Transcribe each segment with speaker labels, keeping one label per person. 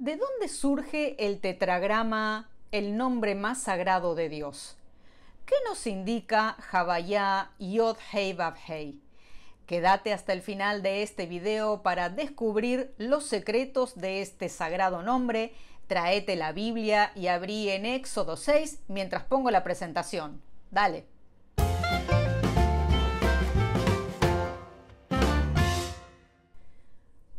Speaker 1: ¿De dónde surge el tetragrama, el nombre más sagrado de Dios? ¿Qué nos indica Javayá Yod Hei he Quédate hasta el final de este video para descubrir los secretos de este sagrado nombre. Traete la Biblia y abrí en Éxodo 6 mientras pongo la presentación. Dale.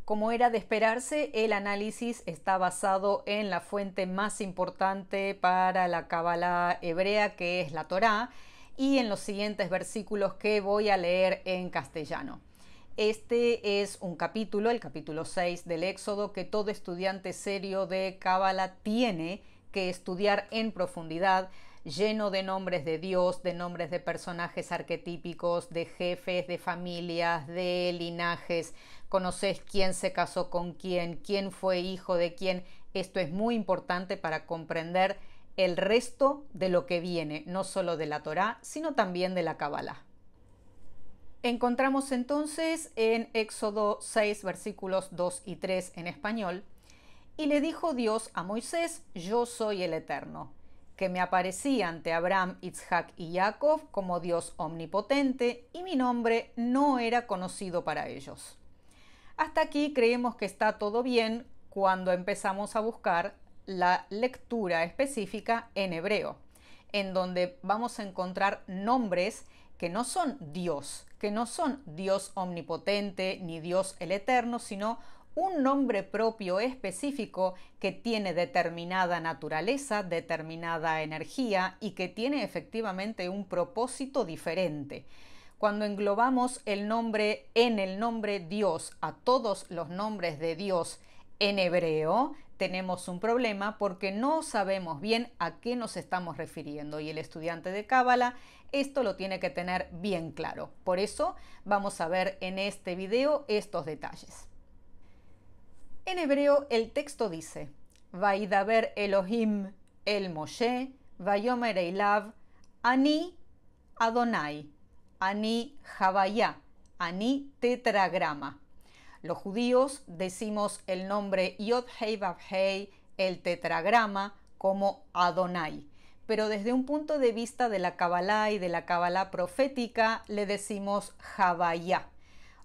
Speaker 1: Como era de esperarse, el análisis está basado en la fuente más importante para la Kabbalah hebrea, que es la Torá, y en los siguientes versículos que voy a leer en castellano. Este es un capítulo, el capítulo 6 del Éxodo, que todo estudiante serio de Kabbalah tiene que estudiar en profundidad, lleno de nombres de Dios, de nombres de personajes arquetípicos, de jefes, de familias, de linajes, conoces quién se casó con quién, quién fue hijo de quién. Esto es muy importante para comprender el resto de lo que viene, no solo de la Torá, sino también de la Kabbalah. Encontramos entonces en Éxodo 6, versículos 2 y 3 en español, y le dijo Dios a Moisés, yo soy el Eterno, que me aparecí ante Abraham, Isaac y Jacob como Dios omnipotente, y mi nombre no era conocido para ellos. Hasta aquí creemos que está todo bien cuando empezamos a buscar la lectura específica en hebreo, en donde vamos a encontrar nombres que no son Dios, que no son Dios omnipotente ni Dios el eterno, sino un nombre propio específico que tiene determinada naturaleza, determinada energía y que tiene efectivamente un propósito diferente cuando englobamos el nombre en el nombre Dios a todos los nombres de Dios en hebreo, tenemos un problema porque no sabemos bien a qué nos estamos refiriendo y el estudiante de Cábala esto lo tiene que tener bien claro. Por eso vamos a ver en este video estos detalles. En hebreo el texto dice: Vaidaber Elohim el Moshe, Vayomer Ani Adonai, Ani jabayá Ani tetragrama. Los judíos decimos el nombre Yod Hei Vav el tetragrama, como Adonai. Pero desde un punto de vista de la Kabbalah y de la Kabbalah profética, le decimos Jabayá.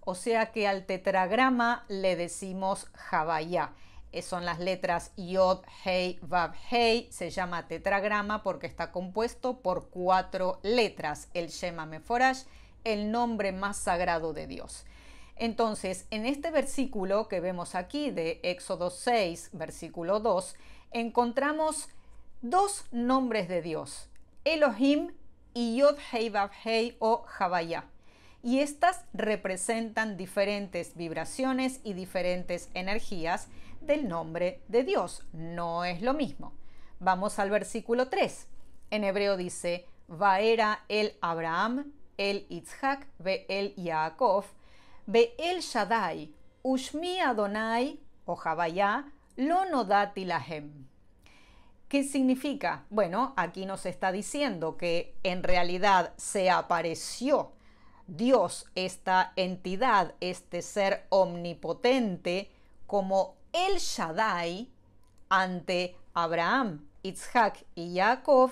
Speaker 1: O sea que al tetragrama le decimos Jabayá. Eh, son las letras Yod, Hei, Vav, Hei. Se llama tetragrama porque está compuesto por cuatro letras, el Shema Meforash, el nombre más sagrado de Dios. Entonces, en este versículo que vemos aquí de Éxodo 6, versículo 2, encontramos dos nombres de Dios, Elohim y Yod Hei Vav Hei o Jabaya. Y estas representan diferentes vibraciones y diferentes energías del nombre de Dios. No es lo mismo. Vamos al versículo 3. En hebreo dice, el Abraham, el ve el Yaakov, ve el Shaddai, Adonai, o lo ¿Qué significa? Bueno, aquí nos está diciendo que en realidad se apareció Dios, esta entidad, este ser omnipotente, como el Shaddai ante Abraham, Isaac y Jacob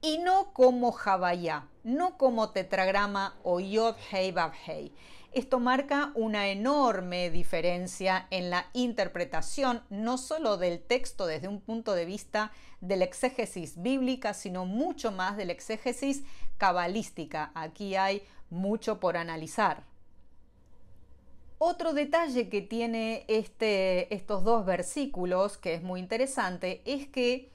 Speaker 1: y no como Javayá, no como tetragrama o Yod Hei Bab Hei. Esto marca una enorme diferencia en la interpretación no solo del texto desde un punto de vista de la exégesis bíblica, sino mucho más del exégesis cabalística. Aquí hay mucho por analizar. Otro detalle que tiene este, estos dos versículos, que es muy interesante, es que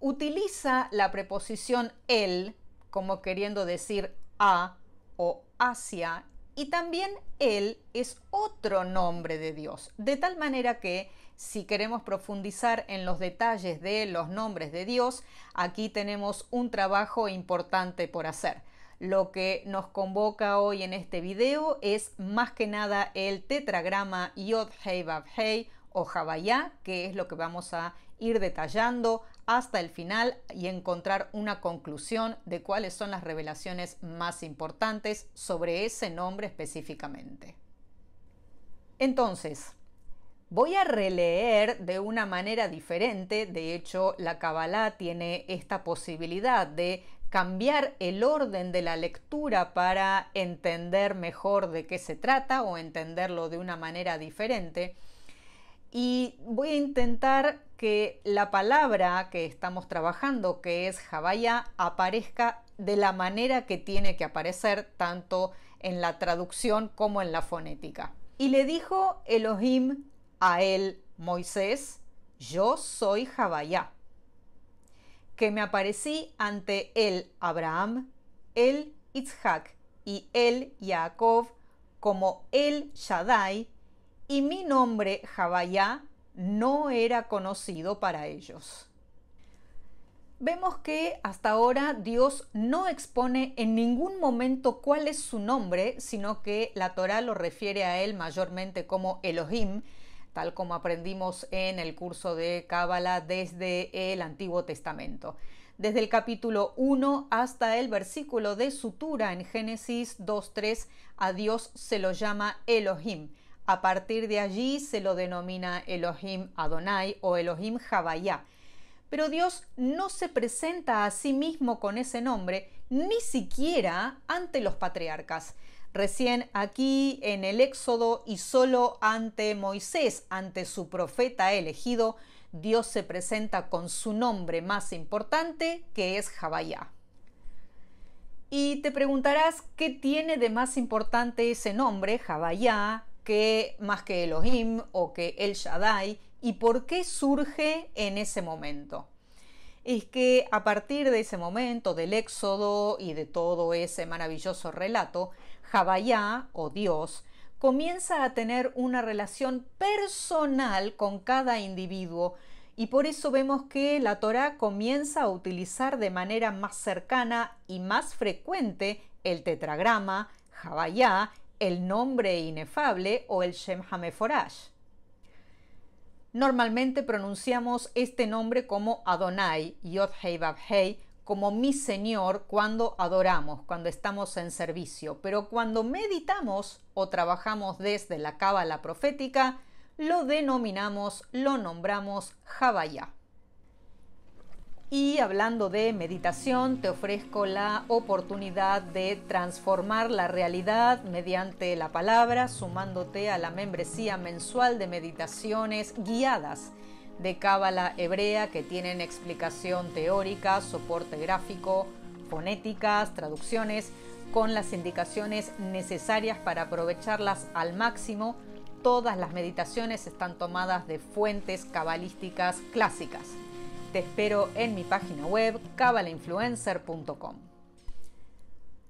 Speaker 1: utiliza la preposición el como queriendo decir a o hacia y también Él es otro nombre de Dios. De tal manera que si queremos profundizar en los detalles de los nombres de Dios, aquí tenemos un trabajo importante por hacer. Lo que nos convoca hoy en este video es más que nada el tetragrama Yod Hei Vav Hei o Jabayá, que es lo que vamos a ir detallando hasta el final y encontrar una conclusión de cuáles son las revelaciones más importantes sobre ese nombre específicamente. Entonces, Voy a releer de una manera diferente, de hecho la Kabbalah tiene esta posibilidad de cambiar el orden de la lectura para entender mejor de qué se trata o entenderlo de una manera diferente. Y voy a intentar que la palabra que estamos trabajando, que es Javaya, aparezca de la manera que tiene que aparecer, tanto en la traducción como en la fonética. Y le dijo Elohim a él, Moisés, yo soy Javaya que me aparecí ante el Abraham, el Isaac y el Jacob como el Shaddai, y mi nombre Jabayá no era conocido para ellos. Vemos que hasta ahora Dios no expone en ningún momento cuál es su nombre, sino que la Torah lo refiere a él mayormente como Elohim, tal como aprendimos en el curso de Cábala desde el Antiguo Testamento. Desde el capítulo 1 hasta el versículo de sutura en Génesis 2.3, a Dios se lo llama Elohim. A partir de allí se lo denomina Elohim Adonai o Elohim jabayá Pero Dios no se presenta a sí mismo con ese nombre, ni siquiera ante los patriarcas recién aquí en el Éxodo y solo ante Moisés, ante su profeta elegido, Dios se presenta con su nombre más importante, que es Jabayá. Y te preguntarás qué tiene de más importante ese nombre, Jabayá, que más que Elohim o que El Shaddai, y por qué surge en ese momento es que a partir de ese momento del Éxodo y de todo ese maravilloso relato, Jabayá o Dios comienza a tener una relación personal con cada individuo y por eso vemos que la Torá comienza a utilizar de manera más cercana y más frecuente el tetragrama, Jabayá, el nombre inefable o el Shem Hameforash. Normalmente pronunciamos este nombre como Adonai, Yod Hei Bab Hei, como mi Señor cuando adoramos, cuando estamos en servicio, pero cuando meditamos o trabajamos desde la cábala profética, lo denominamos, lo nombramos Javayah. Y hablando de meditación, te ofrezco la oportunidad de transformar la realidad mediante la palabra, sumándote a la membresía mensual de meditaciones guiadas de Cábala Hebrea que tienen explicación teórica, soporte gráfico, fonéticas, traducciones, con las indicaciones necesarias para aprovecharlas al máximo. Todas las meditaciones están tomadas de fuentes cabalísticas clásicas te espero en mi página web cabalainfluencer.com.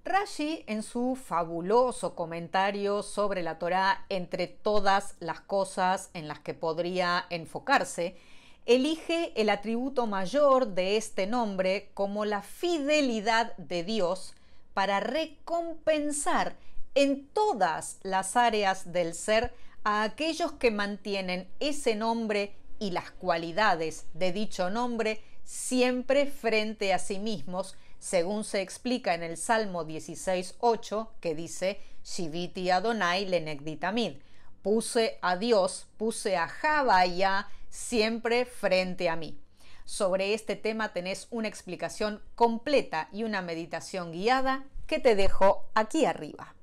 Speaker 1: Rashi en su fabuloso comentario sobre la Torá entre todas las cosas en las que podría enfocarse, elige el atributo mayor de este nombre como la fidelidad de Dios para recompensar en todas las áreas del ser a aquellos que mantienen ese nombre y las cualidades de dicho nombre siempre frente a sí mismos, según se explica en el Salmo 16.8 que dice, Shiviti Adonai lenegditamid. Puse a Dios, puse a Jabaya siempre frente a mí. Sobre este tema tenés una explicación completa y una meditación guiada que te dejo aquí arriba.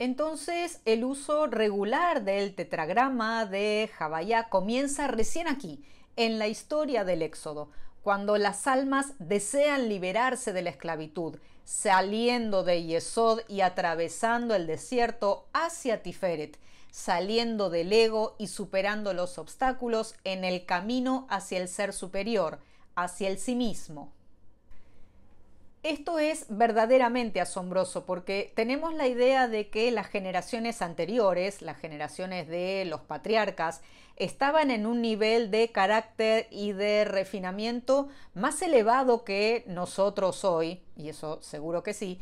Speaker 1: Entonces, el uso regular del tetragrama de Jabayá comienza recién aquí, en la historia del Éxodo, cuando las almas desean liberarse de la esclavitud, saliendo de Yesod y atravesando el desierto hacia Tiferet, saliendo del ego y superando los obstáculos en el camino hacia el ser superior, hacia el sí mismo. Esto es verdaderamente asombroso porque tenemos la idea de que las generaciones anteriores, las generaciones de los patriarcas, estaban en un nivel de carácter y de refinamiento más elevado que nosotros hoy, y eso seguro que sí,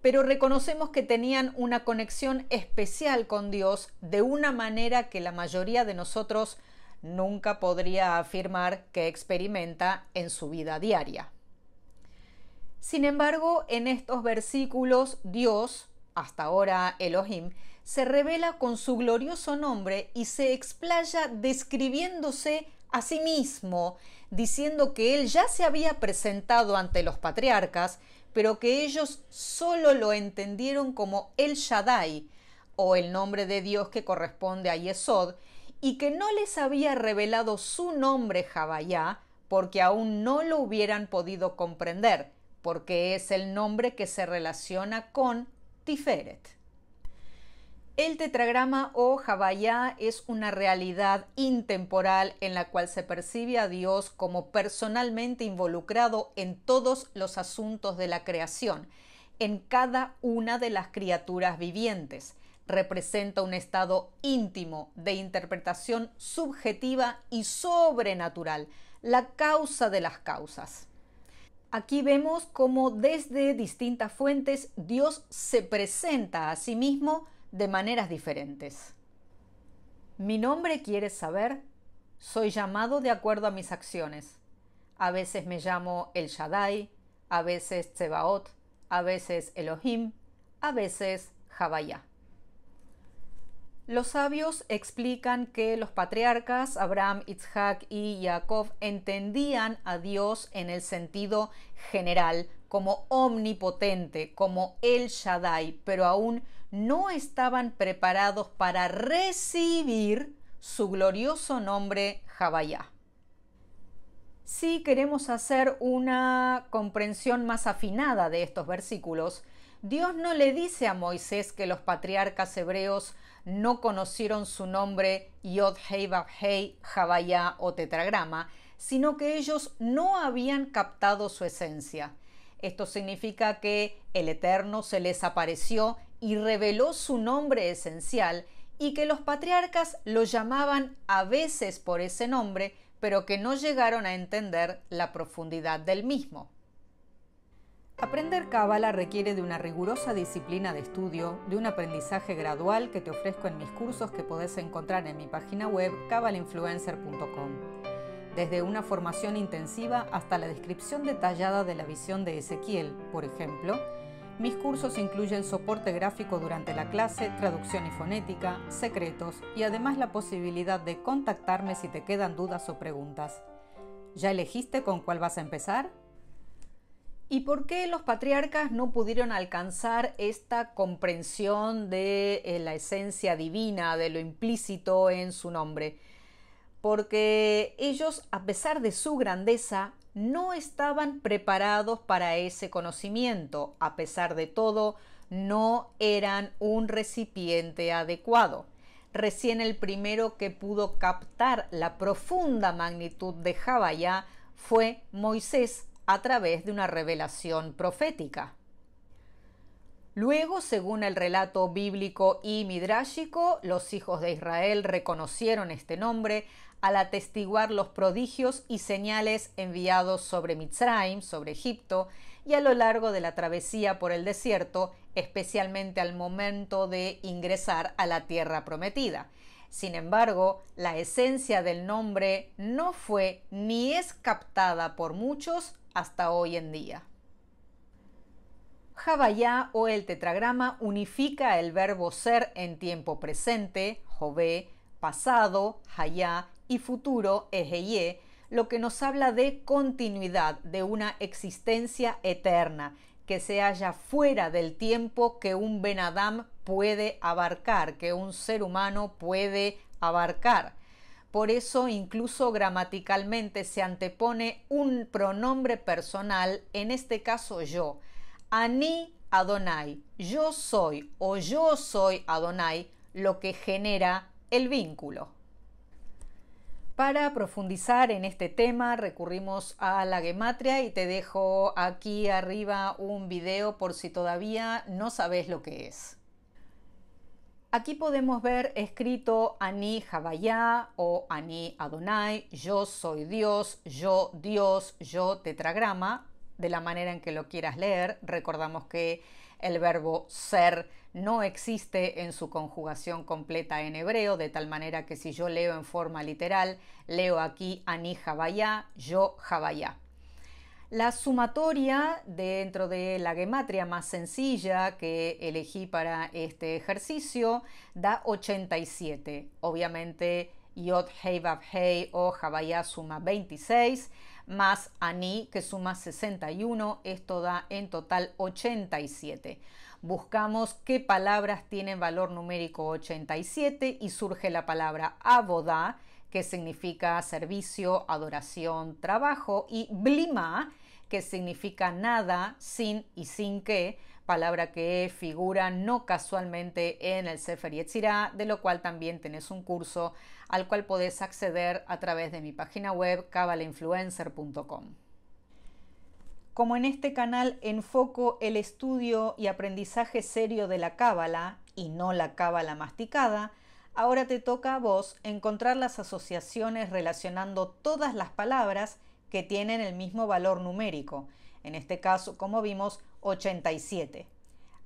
Speaker 1: pero reconocemos que tenían una conexión especial con Dios de una manera que la mayoría de nosotros nunca podría afirmar que experimenta en su vida diaria. Sin embargo, en estos versículos Dios, hasta ahora Elohim, se revela con su glorioso nombre y se explaya describiéndose a sí mismo, diciendo que él ya se había presentado ante los patriarcas, pero que ellos solo lo entendieron como El Shaddai, o el nombre de Dios que corresponde a Yesod, y que no les había revelado su nombre Jabayá, porque aún no lo hubieran podido comprender porque es el nombre que se relaciona con Tiferet. El tetragrama o Javayá es una realidad intemporal en la cual se percibe a Dios como personalmente involucrado en todos los asuntos de la creación, en cada una de las criaturas vivientes. Representa un estado íntimo de interpretación subjetiva y sobrenatural, la causa de las causas. Aquí vemos cómo desde distintas fuentes Dios se presenta a sí mismo de maneras diferentes. Mi nombre quieres saber? Soy llamado de acuerdo a mis acciones. A veces me llamo El Shaddai, a veces Tsebaot, a veces Elohim, a veces Javayah. Los sabios explican que los patriarcas Abraham, Isaac y Jacob entendían a Dios en el sentido general, como omnipotente, como el Shaddai, pero aún no estaban preparados para recibir su glorioso nombre Javayá. Si queremos hacer una comprensión más afinada de estos versículos, Dios no le dice a Moisés que los patriarcas hebreos no conocieron su nombre Yod Hei Hei, o tetragrama, sino que ellos no habían captado su esencia. Esto significa que el Eterno se les apareció y reveló su nombre esencial y que los patriarcas lo llamaban a veces por ese nombre, pero que no llegaron a entender la profundidad del mismo. Aprender Kabbalah requiere de una rigurosa disciplina de estudio, de un aprendizaje gradual que te ofrezco en mis cursos que podés encontrar en mi página web cabalinfluencer.com. Desde una formación intensiva hasta la descripción detallada de la visión de Ezequiel, por ejemplo, mis cursos incluyen soporte gráfico durante la clase, traducción y fonética, secretos y además la posibilidad de contactarme si te quedan dudas o preguntas. ¿Ya elegiste con cuál vas a empezar? ¿Y por qué los patriarcas no pudieron alcanzar esta comprensión de eh, la esencia divina, de lo implícito en su nombre? Porque ellos, a pesar de su grandeza, no estaban preparados para ese conocimiento. A pesar de todo, no eran un recipiente adecuado. Recién el primero que pudo captar la profunda magnitud de Javaya fue Moisés, a través de una revelación profética. Luego, según el relato bíblico y midrashico, los hijos de Israel reconocieron este nombre al atestiguar los prodigios y señales enviados sobre Mitzrayim, sobre Egipto, y a lo largo de la travesía por el desierto, especialmente al momento de ingresar a la tierra prometida. Sin embargo, la esencia del nombre no fue ni es captada por muchos hasta hoy en día. Jabayá o el tetragrama unifica el verbo ser en tiempo presente, jove, pasado, hayá y futuro, ejeye, lo que nos habla de continuidad, de una existencia eterna, que se halla fuera del tiempo que un Benadam puede abarcar, que un ser humano puede abarcar. Por eso incluso gramaticalmente se antepone un pronombre personal, en este caso yo. Ani Adonai, yo soy o yo soy Adonai, lo que genera el vínculo. Para profundizar en este tema recurrimos a la gematria y te dejo aquí arriba un video por si todavía no sabes lo que es. Aquí podemos ver escrito Ani Javayá o Ani Adonai, yo soy Dios, yo Dios, yo tetragrama, de la manera en que lo quieras leer. Recordamos que el verbo ser no existe en su conjugación completa en hebreo, de tal manera que si yo leo en forma literal, leo aquí Ani Javayá, yo Javayá. La sumatoria dentro de la gematria más sencilla que elegí para este ejercicio da 87. Obviamente Yod Hei Vav Hei o Havaya suma 26 más Ani que suma 61. Esto da en total 87. Buscamos qué palabras tienen valor numérico 87 y surge la palabra aboda que significa servicio, adoración, trabajo, y blima, que significa nada, sin y sin que, palabra que figura no casualmente en el Sefer Yetzirah, de lo cual también tenés un curso al cual podés acceder a través de mi página web cabalainfluencer.com. Como en este canal enfoco el estudio y aprendizaje serio de la cábala y no la cábala masticada, Ahora te toca a vos encontrar las asociaciones relacionando todas las palabras que tienen el mismo valor numérico, en este caso, como vimos, 87.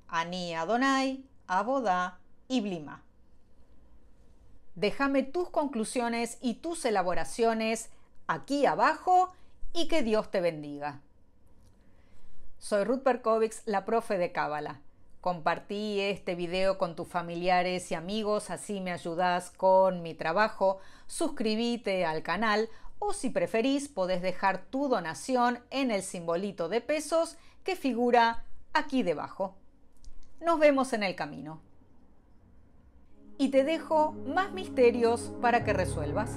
Speaker 1: ANI Adonai, Abodá y Blima. Déjame tus conclusiones y tus elaboraciones aquí abajo y que Dios te bendiga. Soy Ruth Perkovics, la profe de Cábala. Compartí este video con tus familiares y amigos, así me ayudas con mi trabajo. Suscríbete al canal o si preferís podés dejar tu donación en el simbolito de pesos que figura aquí debajo. Nos vemos en el camino. Y te dejo más misterios para que resuelvas.